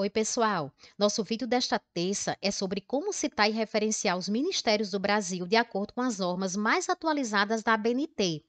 Oi, pessoal! Nosso vídeo desta terça é sobre como citar e referenciar os ministérios do Brasil de acordo com as normas mais atualizadas da ABNT,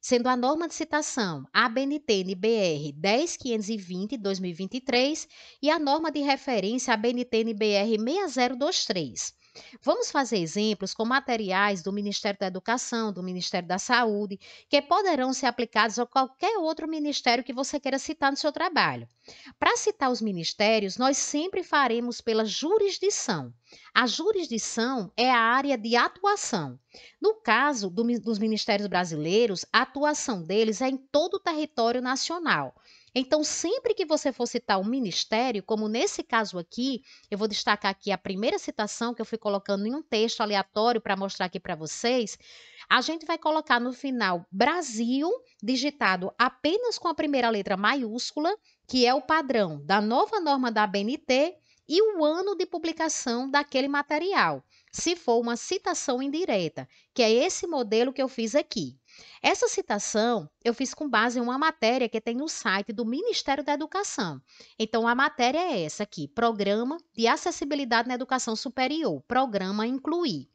sendo a norma de citação ABNT-NBR 10520-2023 e a norma de referência ABNT-NBR 6023. Vamos fazer exemplos com materiais do Ministério da Educação, do Ministério da Saúde, que poderão ser aplicados a qualquer outro ministério que você queira citar no seu trabalho. Para citar os ministérios, nós sempre faremos pela jurisdição. A jurisdição é a área de atuação. No caso do, dos ministérios brasileiros, a atuação deles é em todo o território nacional. Então, sempre que você for citar um ministério, como nesse caso aqui, eu vou destacar aqui a primeira citação que eu fui colocando em um texto aleatório para mostrar aqui para vocês, a gente vai colocar no final Brasil, digitado apenas com a primeira letra maiúscula, que é o padrão da nova norma da ABNT e o ano de publicação daquele material, se for uma citação indireta, que é esse modelo que eu fiz aqui. Essa citação eu fiz com base em uma matéria que tem no site do Ministério da Educação. Então, a matéria é essa aqui: Programa de Acessibilidade na Educação Superior, Programa Incluir.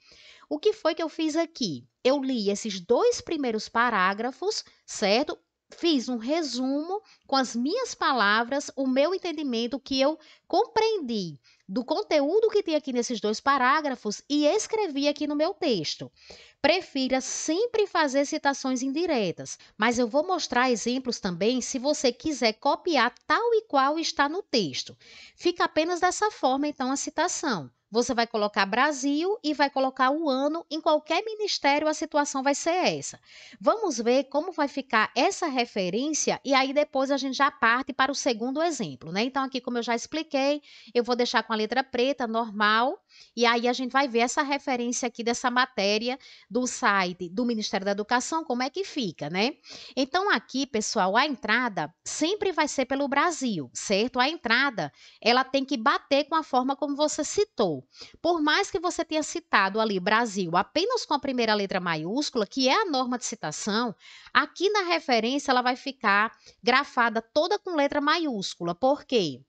O que foi que eu fiz aqui? Eu li esses dois primeiros parágrafos, certo? fiz um resumo com as minhas palavras, o meu entendimento, o que eu compreendi do conteúdo que tem aqui nesses dois parágrafos e escrevi aqui no meu texto. Prefira sempre fazer citações indiretas, mas eu vou mostrar exemplos também se você quiser copiar tal e qual está no texto. Fica apenas dessa forma, então, a citação. Você vai colocar Brasil e vai colocar o ano em qualquer ministério, a situação vai ser essa. Vamos ver como vai ficar essa referência e aí depois a gente já parte para o segundo exemplo, né? Então aqui como eu já expliquei, eu vou deixar com a letra preta normal e aí a gente vai ver essa referência aqui dessa matéria do site do Ministério da Educação, como é que fica, né? Então aqui, pessoal, a entrada sempre vai ser pelo Brasil, certo? A entrada, ela tem que bater com a forma como você citou. Por mais que você tenha citado ali Brasil apenas com a primeira letra maiúscula, que é a norma de citação, aqui na referência ela vai ficar grafada toda com letra maiúscula. Por quê?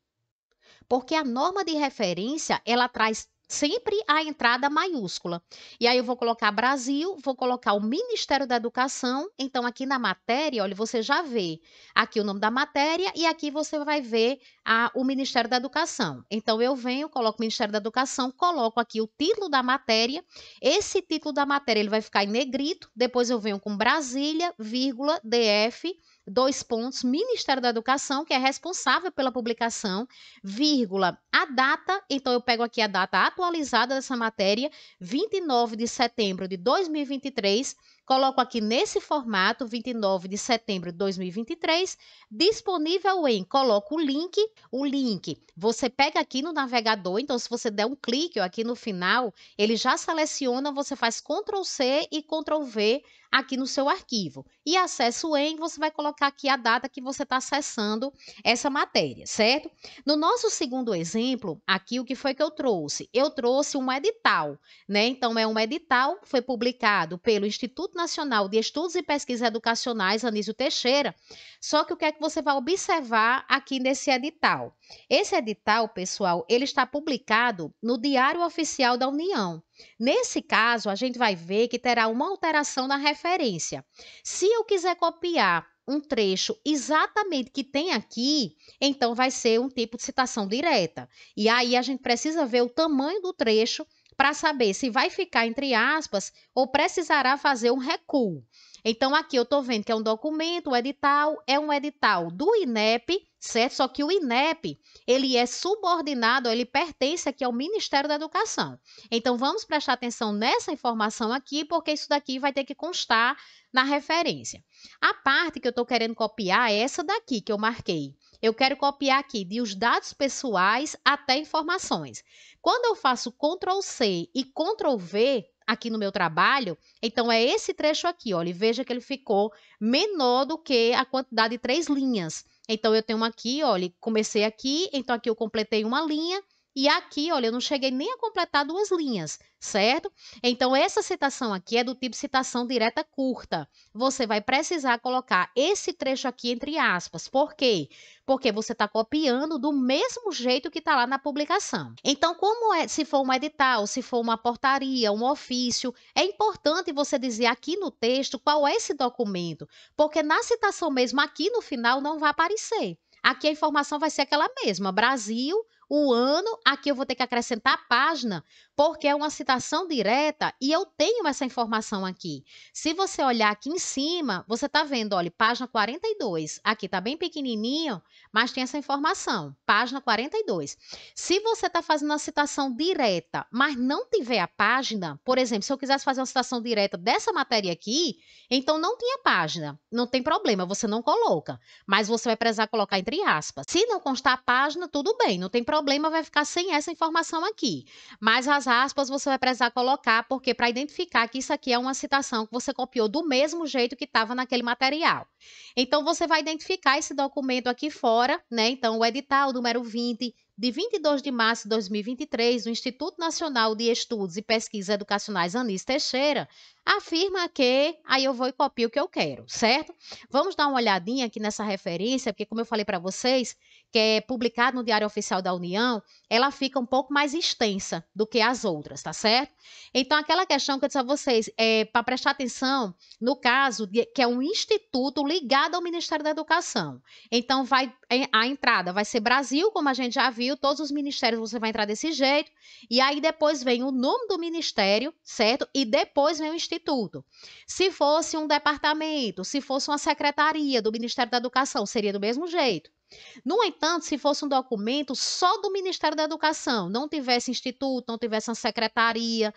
Porque a norma de referência, ela traz sempre a entrada maiúscula. E aí eu vou colocar Brasil, vou colocar o Ministério da Educação. Então aqui na matéria, olha, você já vê aqui o nome da matéria e aqui você vai ver a, o Ministério da Educação. Então eu venho, coloco o Ministério da Educação, coloco aqui o título da matéria. Esse título da matéria ele vai ficar em negrito. Depois eu venho com Brasília, vírgula DF dois pontos, Ministério da Educação, que é responsável pela publicação, vírgula, a data, então eu pego aqui a data atualizada dessa matéria, 29 de setembro de 2023, coloco aqui nesse formato, 29 de setembro de 2023, disponível em, coloco o link, o link, você pega aqui no navegador, então se você der um clique aqui no final, ele já seleciona, você faz Ctrl C e Ctrl V aqui no seu arquivo. E acesso em, você vai colocar aqui a data que você está acessando essa matéria, certo? No nosso segundo exemplo, aqui o que foi que eu trouxe? Eu trouxe um edital, né? Então, é um edital que foi publicado pelo Instituto Nacional de Estudos e Pesquisas Educacionais, Anísio Teixeira. Só que o que é que você vai observar aqui nesse edital? Esse edital, pessoal, ele está publicado no Diário Oficial da União. Nesse caso, a gente vai ver que terá uma alteração na referência. Se eu quiser copiar um trecho exatamente que tem aqui, então vai ser um tipo de citação direta. E aí a gente precisa ver o tamanho do trecho para saber se vai ficar entre aspas ou precisará fazer um recuo. Então, aqui eu estou vendo que é um documento, um edital, é um edital do INEP, certo? Só que o INEP, ele é subordinado, ele pertence aqui ao Ministério da Educação. Então, vamos prestar atenção nessa informação aqui, porque isso daqui vai ter que constar na referência. A parte que eu estou querendo copiar é essa daqui que eu marquei. Eu quero copiar aqui de os dados pessoais até informações. Quando eu faço Ctrl C e Ctrl V, aqui no meu trabalho, então é esse trecho aqui, olha, veja que ele ficou menor do que a quantidade de três linhas. Então, eu tenho aqui, olha, comecei aqui, então aqui eu completei uma linha, e aqui, olha, eu não cheguei nem a completar duas linhas, certo? Então, essa citação aqui é do tipo citação direta curta. Você vai precisar colocar esse trecho aqui entre aspas. Por quê? Porque você está copiando do mesmo jeito que está lá na publicação. Então, como é, se for um edital, se for uma portaria, um ofício, é importante você dizer aqui no texto qual é esse documento, porque na citação mesmo aqui no final não vai aparecer. Aqui a informação vai ser aquela mesma: Brasil, o ano a que eu vou ter que acrescentar a página, porque é uma citação direta e eu tenho essa informação aqui. Se você olhar aqui em cima, você está vendo, olha, página 42. Aqui está bem pequenininho, mas tem essa informação, página 42. Se você está fazendo uma citação direta, mas não tiver a página, por exemplo, se eu quisesse fazer uma citação direta dessa matéria aqui, então não tinha página. Não tem problema, você não coloca, mas você vai precisar colocar entre aspas. Se não constar a página, tudo bem, não tem problema problema vai ficar sem essa informação aqui. Mas as aspas você vai precisar colocar, porque para identificar que isso aqui é uma citação que você copiou do mesmo jeito que estava naquele material. Então, você vai identificar esse documento aqui fora, né? Então, o edital número 20, de 22 de março de 2023, do Instituto Nacional de Estudos e Pesquisas Educacionais Anis Teixeira, afirma que aí eu vou e copio o que eu quero, certo? Vamos dar uma olhadinha aqui nessa referência, porque como eu falei para vocês, que é publicado no Diário Oficial da União, ela fica um pouco mais extensa do que as outras, tá certo? Então, aquela questão que eu disse a vocês, é, para prestar atenção, no caso, de, que é um instituto ligado ao Ministério da Educação. Então, vai é, a entrada vai ser Brasil, como a gente já viu, todos os ministérios você vai entrar desse jeito, e aí depois vem o nome do ministério, certo? E depois vem o instituto. Se fosse um departamento, se fosse uma secretaria do Ministério da Educação, seria do mesmo jeito. No entanto, se fosse um documento só do Ministério da Educação, não tivesse instituto, não tivesse uma secretaria,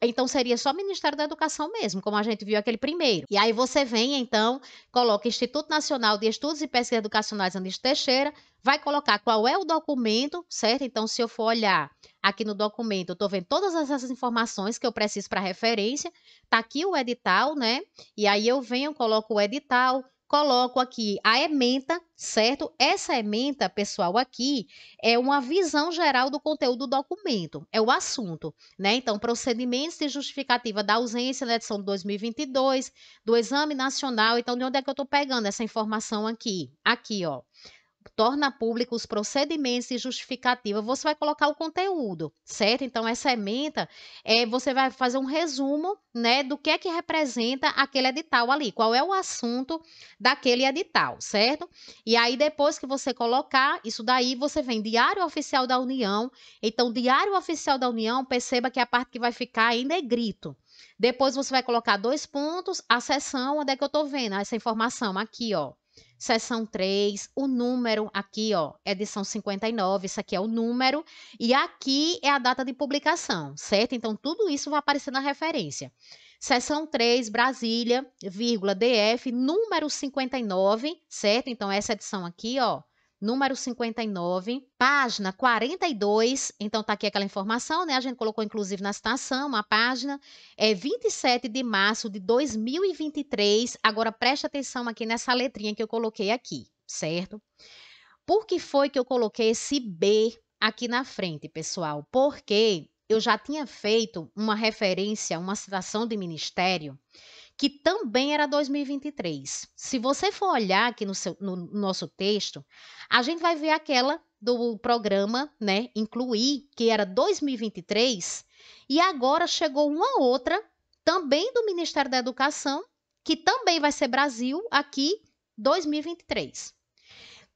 então seria só Ministério da Educação mesmo, como a gente viu aquele primeiro. E aí você vem, então, coloca Instituto Nacional de Estudos e Pesquisas Educacionais Andes Teixeira, vai colocar qual é o documento, certo? Então, se eu for olhar aqui no documento, eu estou vendo todas essas informações que eu preciso para referência, tá aqui o edital, né? E aí eu venho, coloco o edital, coloco aqui a ementa, certo? Essa ementa, pessoal, aqui é uma visão geral do conteúdo do documento, é o assunto, né? Então, procedimentos e justificativa da ausência na edição de 2022, do Exame Nacional. Então, de onde é que eu estou pegando essa informação aqui? Aqui, ó torna público os procedimentos e justificativa, você vai colocar o conteúdo, certo? Então, essa ementa, é, você vai fazer um resumo né, do que é que representa aquele edital ali, qual é o assunto daquele edital, certo? E aí, depois que você colocar isso daí, você vem Diário Oficial da União. Então, Diário Oficial da União, perceba que a parte que vai ficar ainda é grito. Depois você vai colocar dois pontos, a sessão, onde é que eu estou vendo essa informação? Aqui, ó Seção 3, o número aqui, ó, é edição 59, isso aqui é o número, e aqui é a data de publicação, certo? Então, tudo isso vai aparecer na referência. Seção 3, Brasília, vírgula, DF, número 59, certo? Então, essa edição aqui, ó, número 59, página 42. Então tá aqui aquela informação, né? A gente colocou inclusive na citação, a página é 27 de março de 2023. Agora preste atenção aqui nessa letrinha que eu coloquei aqui, certo? Por que foi que eu coloquei esse B aqui na frente, pessoal? Porque eu já tinha feito uma referência, uma citação de ministério que também era 2023. Se você for olhar aqui no, seu, no nosso texto, a gente vai ver aquela do programa, né, incluir, que era 2023, e agora chegou uma outra, também do Ministério da Educação, que também vai ser Brasil, aqui 2023.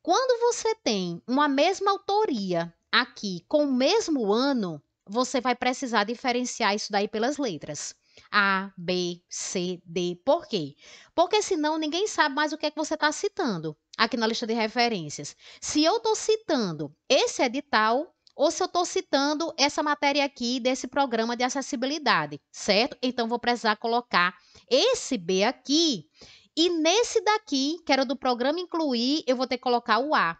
Quando você tem uma mesma autoria aqui com o mesmo ano, você vai precisar diferenciar isso daí pelas letras. A, B, C, D. Por quê? Porque senão ninguém sabe mais o que é que você está citando aqui na lista de referências. Se eu estou citando esse edital, ou se eu estou citando essa matéria aqui desse programa de acessibilidade, certo? Então, vou precisar colocar esse B aqui. E nesse daqui, que era do programa incluir, eu vou ter que colocar o A.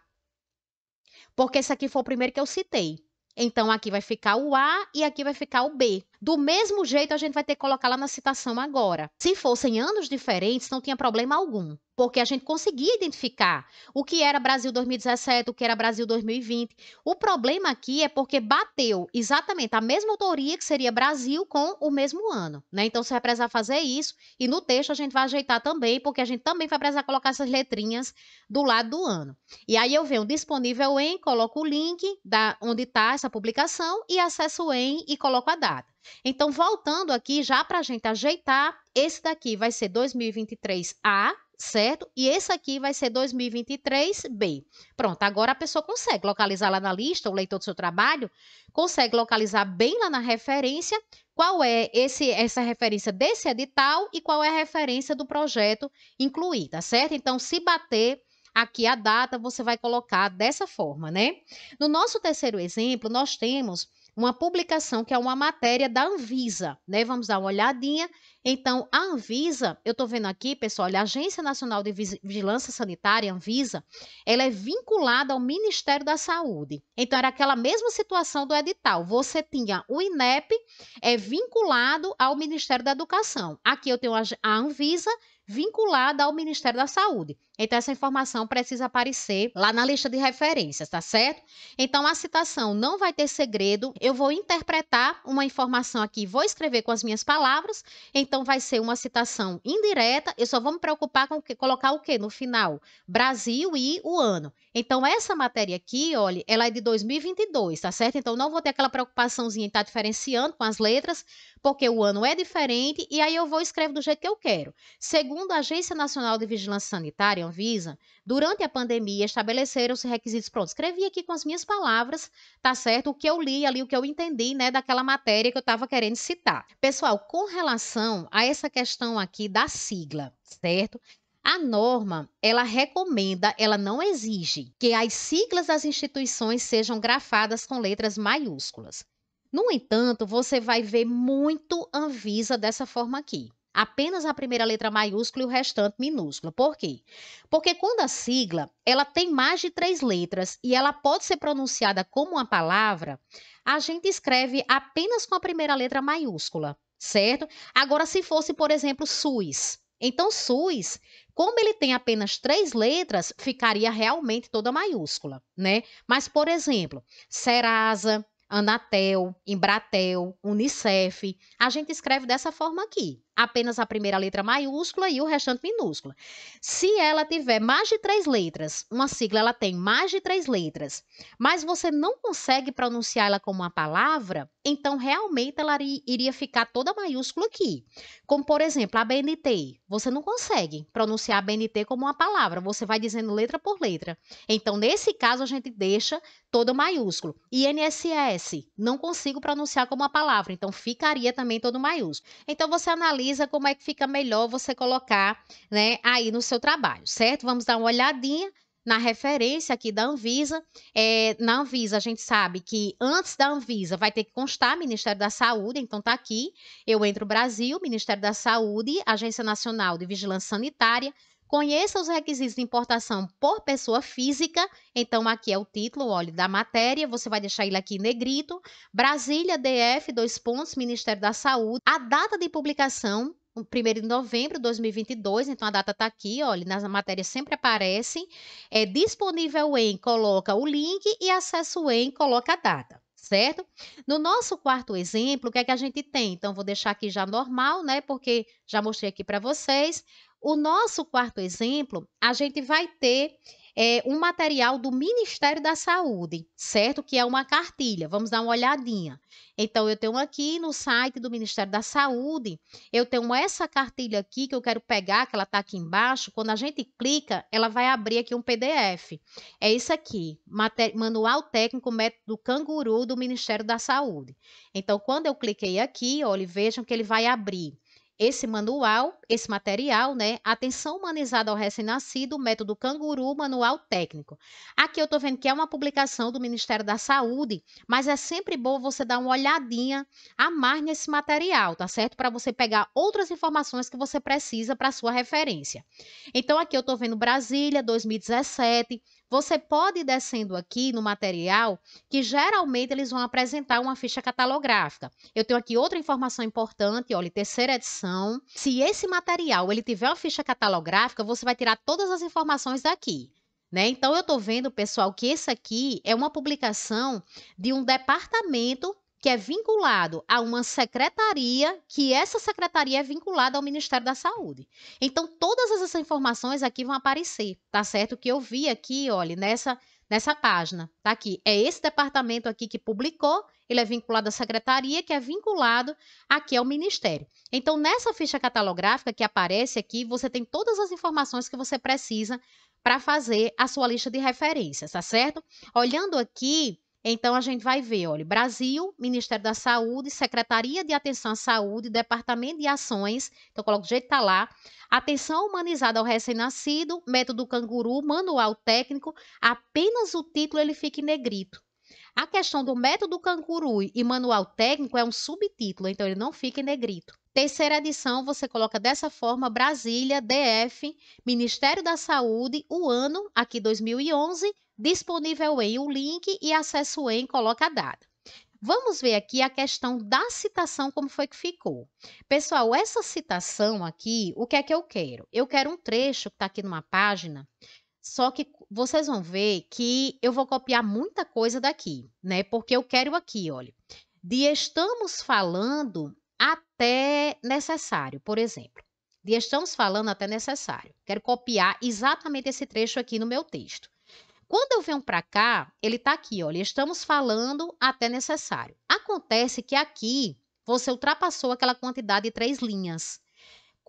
Porque esse aqui foi o primeiro que eu citei. Então, aqui vai ficar o A e aqui vai ficar o B. Do mesmo jeito, a gente vai ter que colocar lá na citação agora. Se fossem anos diferentes, não tinha problema algum, porque a gente conseguia identificar o que era Brasil 2017, o que era Brasil 2020. O problema aqui é porque bateu exatamente a mesma autoria que seria Brasil com o mesmo ano, né? Então você vai precisar fazer isso e no texto a gente vai ajeitar também, porque a gente também vai precisar colocar essas letrinhas do lado do ano. E aí eu venho disponível em, coloco o link da onde está essa publicação e acesso em e coloco a data. Então, voltando aqui já para a gente ajeitar, esse daqui vai ser 2023A, certo? E esse aqui vai ser 2023B. Pronto, agora a pessoa consegue localizar lá na lista, o leitor do seu trabalho consegue localizar bem lá na referência qual é esse essa referência desse edital e qual é a referência do projeto incluída, tá certo? Então, se bater aqui a data, você vai colocar dessa forma, né? No nosso terceiro exemplo, nós temos uma publicação que é uma matéria da Anvisa, né? Vamos dar uma olhadinha. Então, a Anvisa, eu estou vendo aqui, pessoal, a Agência Nacional de Vigilância Sanitária, Anvisa, ela é vinculada ao Ministério da Saúde. Então, era aquela mesma situação do edital. Você tinha o INEP é vinculado ao Ministério da Educação. Aqui eu tenho a Anvisa vinculada ao Ministério da Saúde. Então, essa informação precisa aparecer lá na lista de referências, tá certo? Então, a citação não vai ter segredo. Eu vou interpretar uma informação aqui, vou escrever com as minhas palavras. Então, vai ser uma citação indireta. Eu só vou me preocupar com que, colocar o que no final? Brasil e o ano. Então, essa matéria aqui, olha, ela é de 2022, tá certo? Então, não vou ter aquela preocupaçãozinha em estar tá diferenciando com as letras, porque o ano é diferente. E aí, eu vou escrever do jeito que eu quero. Segundo a Agência Nacional de Vigilância Sanitária, Anvisa, durante a pandemia, estabeleceram-se requisitos. Pronto, escrevi aqui com as minhas palavras, tá certo? O que eu li ali, o que eu entendi, né, daquela matéria que eu estava querendo citar. Pessoal, com relação a essa questão aqui da sigla, certo? A norma, ela recomenda, ela não exige que as siglas das instituições sejam grafadas com letras maiúsculas. No entanto, você vai ver muito Anvisa dessa forma aqui. Apenas a primeira letra maiúscula e o restante minúscula. Por quê? Porque quando a sigla ela tem mais de três letras e ela pode ser pronunciada como uma palavra, a gente escreve apenas com a primeira letra maiúscula, certo? Agora, se fosse, por exemplo, SUS. Então, SUS, como ele tem apenas três letras, ficaria realmente toda maiúscula, né? Mas, por exemplo, Serasa, Anatel, Embratel, Unicef, a gente escreve dessa forma aqui, apenas a primeira letra maiúscula e o restante minúscula. Se ela tiver mais de três letras, uma sigla ela tem mais de três letras, mas você não consegue pronunciá-la como uma palavra, então realmente ela iria ficar toda maiúscula aqui. Como por exemplo, a BNT. Você não consegue pronunciar a BNT como uma palavra, você vai dizendo letra por letra. Então, nesse caso, a gente deixa toda maiúsculo. INSS, não consigo pronunciar como uma palavra, então ficaria também todo maiúsculo. Então, você analisa analisa como é que fica melhor você colocar, né, aí no seu trabalho, certo? Vamos dar uma olhadinha na referência aqui da Anvisa. É, na Anvisa, a gente sabe que antes da Anvisa vai ter que constar Ministério da Saúde, então tá aqui. Eu entro Brasil, Ministério da Saúde, Agência Nacional de Vigilância Sanitária, Conheça os requisitos de importação por pessoa física. Então, aqui é o título, olha, da matéria. Você vai deixar ele aqui negrito. Brasília, DF, dois pontos, Ministério da Saúde. A data de publicação, 1 de novembro de 2022, então a data está aqui, olha, nas matérias sempre aparece. É disponível em, coloca o link e acesso em, coloca a data, certo? No nosso quarto exemplo, o que é que a gente tem? Então, vou deixar aqui já normal, né, porque já mostrei aqui para vocês. O nosso quarto exemplo, a gente vai ter é, um material do Ministério da Saúde, certo? Que é uma cartilha. Vamos dar uma olhadinha. Então, eu tenho aqui no site do Ministério da Saúde, eu tenho essa cartilha aqui que eu quero pegar, que ela está aqui embaixo. Quando a gente clica, ela vai abrir aqui um PDF. É isso aqui, Manual Técnico Método Canguru do Ministério da Saúde. Então, quando eu cliquei aqui, olha, vejam que ele vai abrir esse manual, esse material, né? Atenção humanizada ao recém-nascido, método canguru, manual técnico. Aqui eu estou vendo que é uma publicação do Ministério da Saúde, mas é sempre bom você dar uma olhadinha a mais nesse material, tá certo? Para você pegar outras informações que você precisa para sua referência. Então aqui eu estou vendo Brasília 2017, você pode ir descendo aqui no material, que geralmente eles vão apresentar uma ficha catalográfica. Eu tenho aqui outra informação importante, olha, terceira edição informação. Se esse material ele tiver uma ficha catalográfica, você vai tirar todas as informações daqui. Né? Então, eu estou vendo, pessoal, que esse aqui é uma publicação de um departamento que é vinculado a uma secretaria, que essa secretaria é vinculada ao Ministério da Saúde. Então, todas essas informações aqui vão aparecer, tá certo? Que eu vi aqui, olha, nessa, nessa página, tá aqui. É esse departamento aqui que publicou ele é vinculado à secretaria, que é vinculado aqui ao Ministério. Então, nessa ficha catalográfica que aparece aqui, você tem todas as informações que você precisa para fazer a sua lista de referências, tá certo? Olhando aqui, então a gente vai ver, olha, Brasil, Ministério da Saúde, Secretaria de Atenção à Saúde, Departamento de Ações, então coloco do jeito que tá lá, Atenção Humanizada ao Recém-Nascido, Método Canguru, Manual Técnico, apenas o título ele fica em negrito, a questão do método canguru e manual técnico é um subtítulo, então ele não fica em negrito. Terceira edição, você coloca dessa forma Brasília, DF, Ministério da Saúde, o ano, aqui 2011, disponível em o link e acesso em coloca a data. Vamos ver aqui a questão da citação, como foi que ficou. Pessoal, essa citação aqui, o que é que eu quero? Eu quero um trecho que está aqui numa página só que vocês vão ver que eu vou copiar muita coisa daqui, né? Porque eu quero aqui, olha, de estamos falando até necessário, por exemplo. De estamos falando até necessário. Quero copiar exatamente esse trecho aqui no meu texto. Quando eu venho para cá, ele está aqui, olha, estamos falando até necessário. Acontece que aqui você ultrapassou aquela quantidade de três linhas.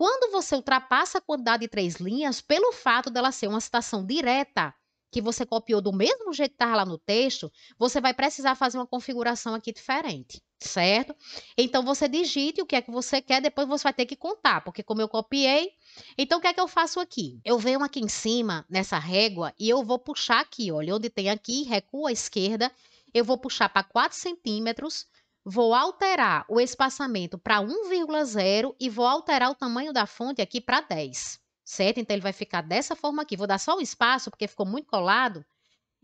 Quando você ultrapassa a quantidade de três linhas, pelo fato dela ser uma citação direta, que você copiou do mesmo jeito que estava lá no texto, você vai precisar fazer uma configuração aqui diferente, certo? Então, você digite o que é que você quer, depois você vai ter que contar, porque como eu copiei, então o que é que eu faço aqui? Eu venho aqui em cima, nessa régua, e eu vou puxar aqui, olha, onde tem aqui, recuo à esquerda, eu vou puxar para 4 centímetros, vou alterar o espaçamento para 1,0 e vou alterar o tamanho da fonte aqui para 10, certo? Então ele vai ficar dessa forma aqui. Vou dar só o espaço porque ficou muito colado.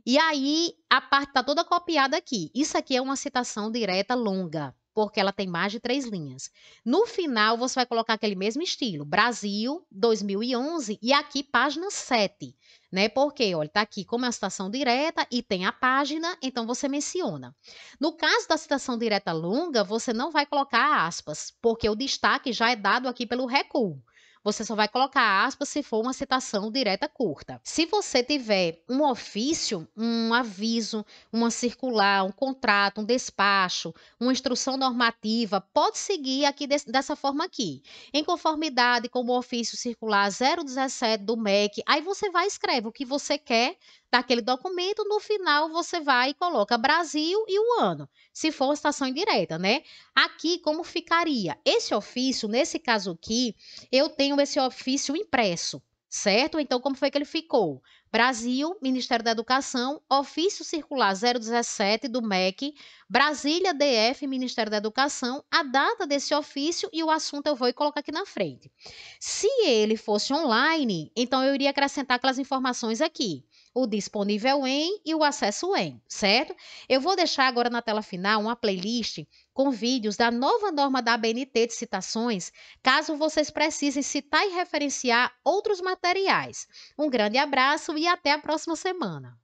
E aí a parte está toda copiada aqui. Isso aqui é uma citação direta longa porque ela tem mais de três linhas. No final, você vai colocar aquele mesmo estilo, Brasil 2011, e aqui página 7, né? Porque, olha, tá aqui como é a citação direta e tem a página, então você menciona. No caso da citação direta longa, você não vai colocar aspas, porque o destaque já é dado aqui pelo recuo você só vai colocar aspas se for uma citação direta curta. Se você tiver um ofício, um aviso, uma circular, um contrato, um despacho, uma instrução normativa, pode seguir aqui de, dessa forma aqui. Em conformidade com o ofício circular 017 do MEC, aí você vai escreve o que você quer daquele documento, no final você vai e coloca Brasil e o ano, se for estação indireta, né? Aqui, como ficaria? Esse ofício, nesse caso aqui, eu tenho esse ofício impresso, certo? Então, como foi que ele ficou? Brasil, Ministério da Educação, ofício circular 017 do MEC, Brasília, DF, Ministério da Educação, a data desse ofício e o assunto eu vou colocar aqui na frente. Se ele fosse online, então eu iria acrescentar aquelas informações aqui o disponível em e o acesso em, certo? Eu vou deixar agora na tela final uma playlist com vídeos da nova norma da ABNT de citações, caso vocês precisem citar e referenciar outros materiais. Um grande abraço e até a próxima semana.